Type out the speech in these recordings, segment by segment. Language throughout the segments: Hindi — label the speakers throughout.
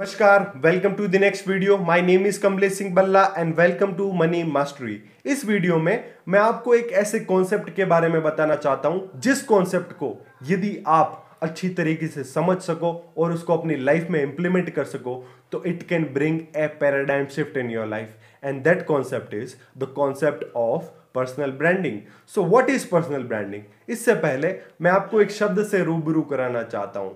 Speaker 1: नमस्कार welcome to the next video my name is Kamlesh Singh Balla and welcome to money mastery इस वीडियो में मैं आपको एक ऐसे कॉन्सेप्ट के बारे में बताना चाहता हूं जिस कॉन्सेप्ट को यदि आप अच्छी तरीके से समझ सको और उसको अपनी लाइफ में इंप्लीमेंट कर सको तो it can bring a paradigm shift in your life and that concept is the concept of personal branding so what is personal branding इससे पहले मैं आपको एक शब्द से रूबरू कराना चाहता हूं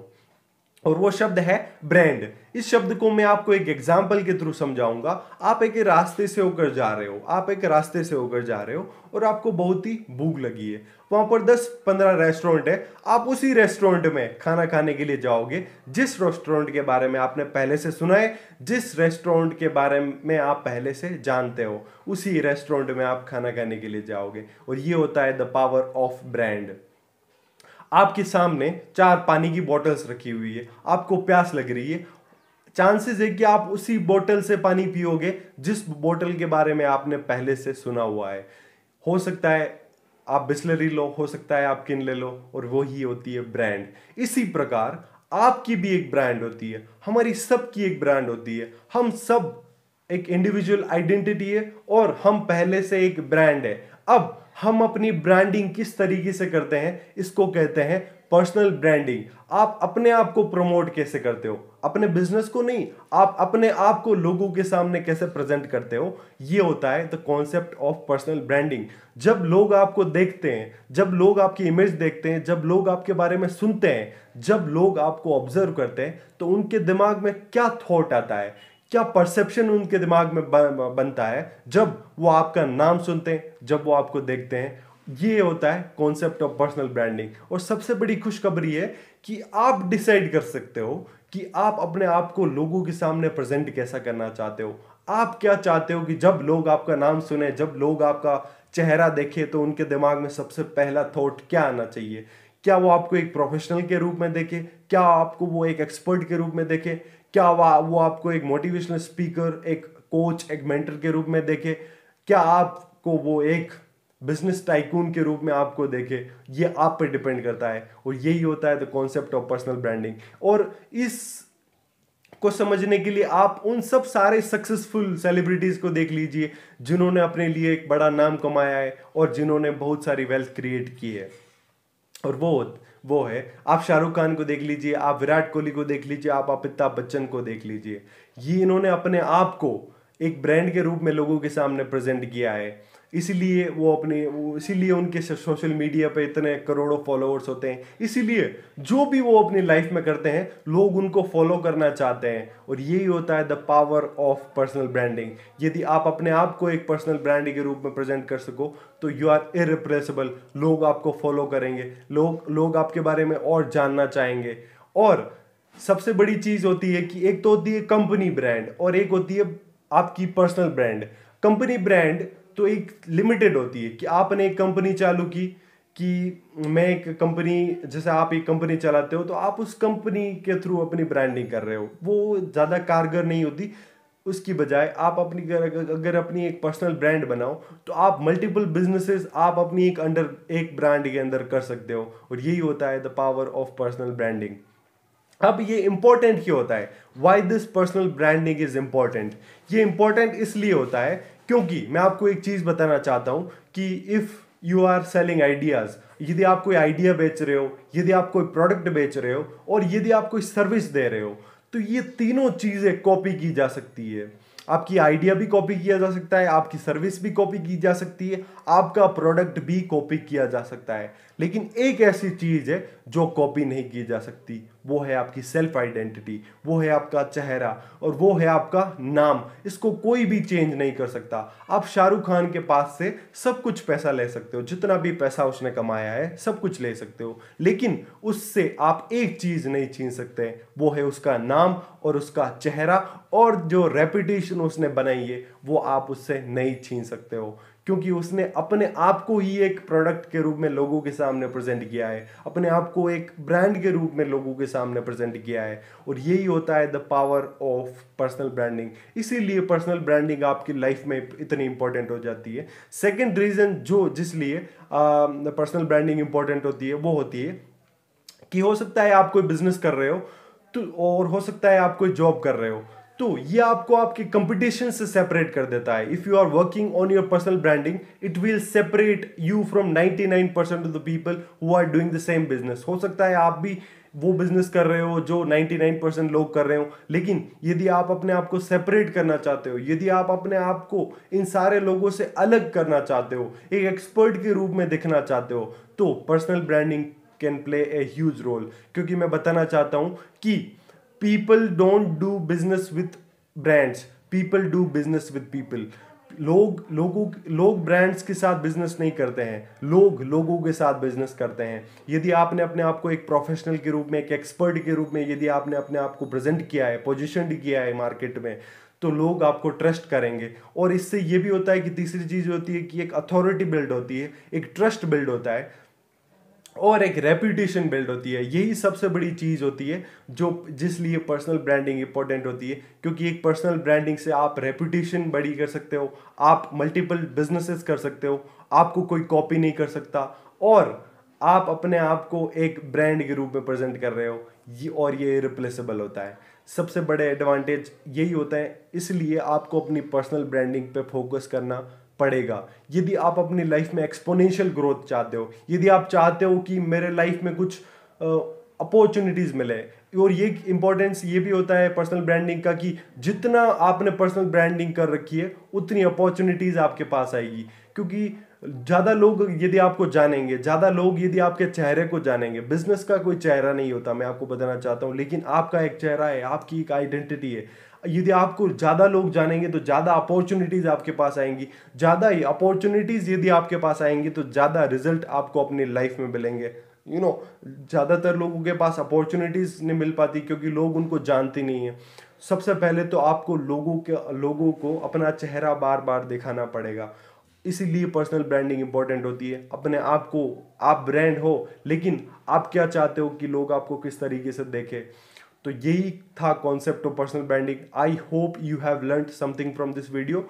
Speaker 1: और वो शब्द है ब्रांड इस शब्द को मैं आपको एक एग्जाम्पल के थ्रू समझाऊंगा आप एक रास्ते से होकर जा रहे हो आप एक रास्ते से होकर जा रहे हो और आपको बहुत ही भूख लगी है वहां पर 10-15 रेस्टोरेंट है आप उसी रेस्टोरेंट में खाना खाने के लिए जाओगे जिस रेस्टोरेंट के बारे में आपने पहले से सुना है जिस रेस्टोरेंट के बारे में आप पहले से जानते हो उसी रेस्टोरेंट में आप खाना खाने के लिए जाओगे और ये होता है द पावर ऑफ ब्रांड आपके सामने चार पानी की बॉटल्स रखी हुई है आपको प्यास लग रही है चांसेस है कि आप उसी बोतल से पानी पियोगे जिस बोतल के बारे में आपने पहले से सुना हुआ है हो सकता है आप बिस्लरी लो हो सकता है आप किन ले लो और वो ही होती है ब्रांड इसी प्रकार आपकी भी एक ब्रांड होती है हमारी सब की एक ब्रांड होती है हम सब एक इंडिविजुअल आइडेंटिटी है और हम पहले से एक ब्रांड है अब हम अपनी ब्रांडिंग किस तरीके से करते हैं इसको कहते हैं पर्सनल ब्रांडिंग आप अपने आप को प्रमोट कैसे करते हो अपने बिजनेस को नहीं आप अपने आप को लोगों के सामने कैसे प्रेजेंट करते हो ये होता है the concept of personal branding जब लोग आपको देखते हैं जब लोग आपकी इमेज देखते हैं जब लोग आपके बारे में सुनते हैं जब लोग आपको ऑब्जर्व करते हैं तो उनके दिमाग में क्या थॉट आता है क्या परसेप्शन उनके दिमाग में बनता है जब वो आपका नाम सुनते हैं जब वो आपको देखते हैं ये होता है कॉन्सेप्ट ऑफ पर्सनल ब्रांडिंग और सबसे बड़ी खुशखबरी है कि आप डिसाइड कर सकते हो कि आप अपने आप को लोगों के सामने प्रेजेंट कैसा करना चाहते हो आप क्या चाहते हो कि जब लोग आपका नाम सुने जब लोग आपका चेहरा देखे तो उनके दिमाग में सबसे पहला थॉट क्या आना चाहिए क्या वो आपको एक प्रोफेशनल के रूप में देखे क्या आपको वो एक एक्सपर्ट के रूप में देखे क्या वो आपको एक मोटिवेशनल स्पीकर एक कोच एक मेंटर के रूप में देखे क्या आपको वो एक बिजनेस टाइकून के रूप में आपको देखे ये आप पर डिपेंड करता है और यही होता है the concept of personal branding और इस को समझने के लिए आप उन सब सारे सक्सेसफुल सेलिब्रिटीज़ को देख लीजिए जिन्होंने अपने लिए एक बड़ा नाम कमाया है और जिन्होंने बहुत सारी वेल्थ क्रिएट की है और वो वो है आप शाहरुख खान को देख लीजिए आप विराट कोहली को देख लीजिए आप अमिताभ बच्चन को देख लीजिए ये इन्होंने अपने आप को एक ब्रांड के रूप में लोगों के सामने प्रेजेंट किया है इसीलिए वो अपने इसीलिए उनके सोशल मीडिया पे इतने करोड़ों फॉलोअर्स होते हैं इसीलिए जो भी वो अपनी लाइफ में करते हैं लोग उनको फॉलो करना चाहते हैं और यही होता है the power of personal branding यदि आप अपने आप को एक पर्सनल ब्रांड के रूप में प्रेजेंट कर सको तो यू आर इरिप्रेसिबल लोग आपको फॉलो करेंगे लोग लोग आपके बारे में और जानना चाहेंगे और सबसे बड़ी चीज़ होती है कि एक तो होती है कंपनी ब्रांड और एक होती है आपकी पर्सनल ब्रांड कंपनी ब्रांड तो एक लिमिटेड होती है कि आपने एक कंपनी चालू की कि मैं एक कंपनी जैसे आप एक कंपनी चलाते हो तो आप उस कंपनी के थ्रू अपनी ब्रांडिंग कर रहे हो वो ज़्यादा कारगर नहीं होती उसकी बजाय आप अपनी अगर अपनी एक पर्सनल ब्रांड बनाओ तो आप मल्टीपल बिजनेसेस आप अपनी एक अंडर एक ब्रांड के अंदर कर सकते हो और यही होता है the power of personal branding अब ये इम्पोर्टेंट क्यों होता है why this personal branding is important ये इम्पॉर्टेंट इसलिए होता है क्योंकि मैं आपको एक चीज़ बताना चाहता हूँ कि if you are selling ideas यदि आप कोई आइडिया बेच रहे हो यदि आप कोई प्रोडक्ट बेच रहे हो और यदि आप कोई सर्विस दे रहे हो तो ये तीनों चीज़ें कॉपी की जा सकती है आपकी आइडिया भी कॉपी किया जा सकता है आपकी सर्विस भी कॉपी की जा सकती है आपका प्रोडक्ट भी कॉपी किया जा सकता है लेकिन एक ऐसी चीज़ है जो कॉपी नहीं की जा सकती वो है आपकी सेल्फ आइडेंटिटी वो है आपका चेहरा और वो है आपका नाम इसको कोई भी चेंज नहीं कर सकता आप शाहरुख खान के पास से सब कुछ पैसा ले सकते हो जितना भी पैसा उसने कमाया है सब कुछ ले सकते हो लेकिन उससे आप एक चीज़ नहीं छीन सकते वो है उसका नाम और उसका चेहरा और जो रेपिटेशन उसने बनाई है वो आप उससे नहीं छीन सकते हो क्योंकि उसने अपने आप को ही एक प्रोडक्ट के रूप में लोगों के सामने प्रेजेंट किया है अपने आप को एक ब्रांड के रूप में लोगों के सामने प्रेजेंट किया है और यही होता है the power of personal branding इसीलिए पर्सनल ब्रांडिंग आपकी लाइफ में इतनी इंपॉर्टेंट हो जाती है सेकेंड रीज़न जो जिसलिए पर्सनल ब्रांडिंग इंपॉर्टेंट होती है वो होती है कि हो सकता है आप कोई बिजनेस कर रहे हो तो और हो सकता है आप कोई जॉब कर रहे हो तो ये आपको आपके कंपटीशन से सेपरेट कर देता है if you are working on your personal branding it will separate you from 99% percent of the people who are doing the same business हो सकता है आप भी वो बिजनेस कर रहे हो जो 99 परसेंट लोग कर रहे हो लेकिन यदि आप अपने आप को सेपरेट करना चाहते हो यदि आप अपने आप को इन सारे लोगों से अलग करना चाहते हो एक एक्सपर्ट के रूप में दिखना चाहते हो तो personal branding can play a huge role क्योंकि मैं बताना चाहता हूँ कि people don't do business with brands people do business with people लोग लोगों लोग ब्रांड्स के साथ बिजनेस नहीं करते हैं लोग लोगों के साथ बिजनेस करते हैं यदि आपने अपने आप को एक प्रोफेशनल के रूप में एक एक्सपर्ट के रूप में यदि आपने अपने आप को प्रेजेंट किया है पोजिशन किया है मार्केट में तो लोग आपको ट्रस्ट करेंगे और इससे ये भी होता है कि तीसरी चीज़ होती है कि एक अथॉरिटी बिल्ड होती है एक ट्रस्ट बिल्ड होता है और एक रेपुटेशन बिल्ड होती है यही सबसे बड़ी चीज़ होती है जो जिस लिए पर्सनल ब्रांडिंग इंपॉर्टेंट होती है क्योंकि एक पर्सनल ब्रांडिंग से आप रेपुटेशन बड़ी कर सकते हो आप मल्टीपल बिजनेसेस कर सकते हो आपको कोई कॉपी नहीं कर सकता और आप अपने आप को एक ब्रांड के रूप में प्रेजेंट कर रहे हो ये और ये रिप्लेसेबल होता है सबसे बड़े एडवांटेज यही होता है इसलिए आपको अपनी पर्सनल ब्रांडिंग पे फोकस करना पड़ेगा यदि आप अपनी लाइफ में एक्सपोनेंशियल ग्रोथ चाहते हो यदि आप चाहते हो कि मेरे लाइफ में कुछ अपॉर्चुनिटीज़ uh, मिले और ये इंपॉर्टेंस ये भी होता है पर्सनल ब्रांडिंग का कि जितना आपने पर्सनल ब्रांडिंग कर रखी है उतनी अपॉर्चुनिटीज़ आपके पास आएगी क्योंकि ज़्यादा लोग यदि आपको जानेंगे ज़्यादा लोग यदि आपके चेहरे को जानेंगे बिजनेस का कोई चेहरा नहीं होता मैं आपको बताना चाहता हूँ लेकिन आपका एक चेहरा है आपकी एक आइडेंटिटी है यदि आपको ज़्यादा लोग जानेंगे तो ज़्यादा अपॉर्चुनिटीज़ आपके पास आएंगी ज़्यादा ही अपॉर्चुनिटीज़ यदि आपके पास आएंगी तो ज़्यादा रिजल्ट आपको अपनी लाइफ में मिलेंगे यू नो ज़्यादातर लोगों के पास अपॉर्चुनिटीज़ नहीं मिल पाती क्योंकि लोग उनको जानते नहीं हैं सबसे पहले तो आपको लोगों के लोगों को अपना चेहरा बार बार दिखाना पड़ेगा इसीलिए पर्सनल ब्रांडिंग इंपॉर्टेंट होती है अपने आप को आप ब्रांड हो लेकिन आप क्या चाहते हो कि लोग आपको किस तरीके से देखें तो यही था concept of personal branding I hope you have learn something from this video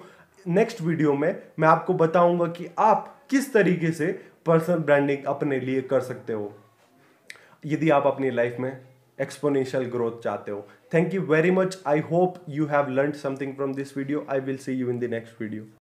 Speaker 1: next video में मैं आपको बताऊंगा कि आप किस तरीके से पर्सनल ब्रांडिंग अपने लिए कर सकते हो यदि आप अपनी लाइफ में एक्सपोनेंशियल ग्रोथ चाहते हो thank you very much I hope you have learn something from this video I will see you in the next video